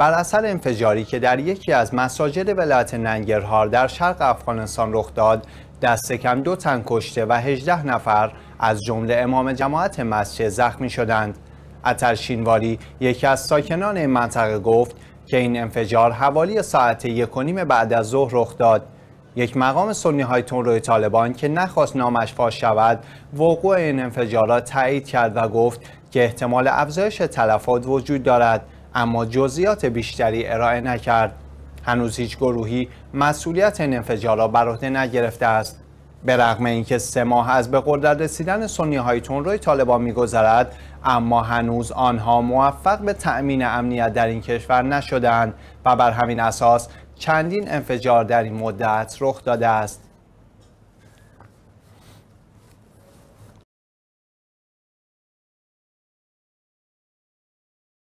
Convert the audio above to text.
بر اثر انفجاری که در یکی از مساجد ولایت ننگرهار در شرق افغانستان رخ داد دست کم دو تن کشته و 18 نفر از جمله امام جماعت مسجد زخمی شدند اتر شینواری یکی از ساکنان این منطقه گفت که این انفجار حوالی ساعت یک و بعد از ظهر رخ داد یک مقام سنی های روی طالبان که نخواست نامش فاش شود وقوع این انفجار را تایید کرد و گفت که احتمال افزایش تلفات وجود دارد اما جزئیات بیشتری ارائه نکرد هنوز هیچ گروهی مسئولیت انفجار را بر عهده نگرفته است به رغم اینکه سه ماه از به قدرت رسیدن سنی های روی طالبان میگذرد اما هنوز آنها موفق به تأمین امنیت در این کشور نشدند و بر همین اساس چندین انفجار در این مدت رخ داده است